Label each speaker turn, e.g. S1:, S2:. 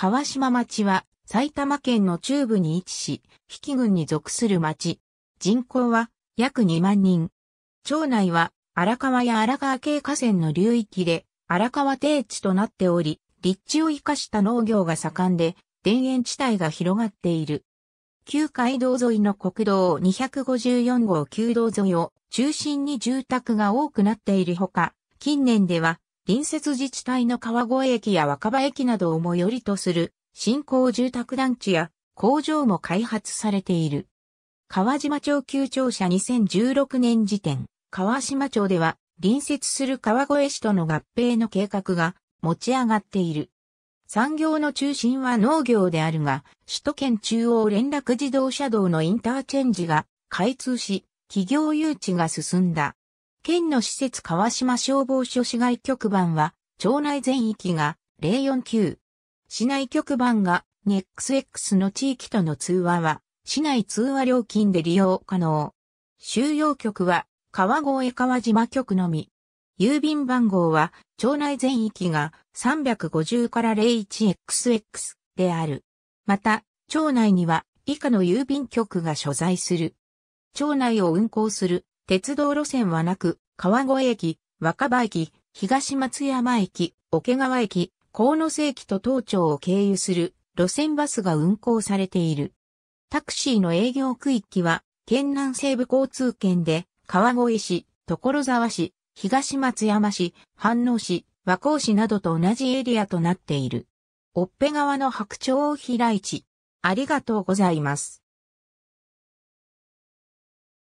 S1: 川島町は埼玉県の中部に
S2: 位置し、比企郡に属する町。人口は約2万人。町内は荒川や荒川系河川の流域で荒川低地となっており、立地を生かした農業が盛んで、田園地帯が広がっている。旧街道沿いの国道254号旧道沿いを中心に住宅が多くなっているほか、近年では隣接自治体の川越駅や若葉駅などを最寄りとする新興住宅団地や工場も開発されている。川島町旧庁舎2016年時点、川島町では隣接する川越市との合併の計画が持ち上がっている。産業の中心は農業であるが、首都圏中央連絡自動車道のインターチェンジが開通し、企業誘致が進んだ。県の施設川島消防署市外局番は、町内全域が049市内局番が NEXX の地域との通話は、市内通話料金で利用可能。収容局は、川越川島局のみ。郵便番号は、町内全域が350から 01XX である。また、町内には以下の郵便局が所在する。町内を運行する鉄道路線はなく、川越駅、若葉駅、東松山駅、桶川駅、河野瀬駅と東町を経由する路線バスが運行されている。タクシーの営業区域は、県南西部交通圏で、川越市、所沢市、東松山市、飯能市、和光市などと同じエ
S1: リアとなっている。オッペ川の白鳥を開い地。ありがとうございます。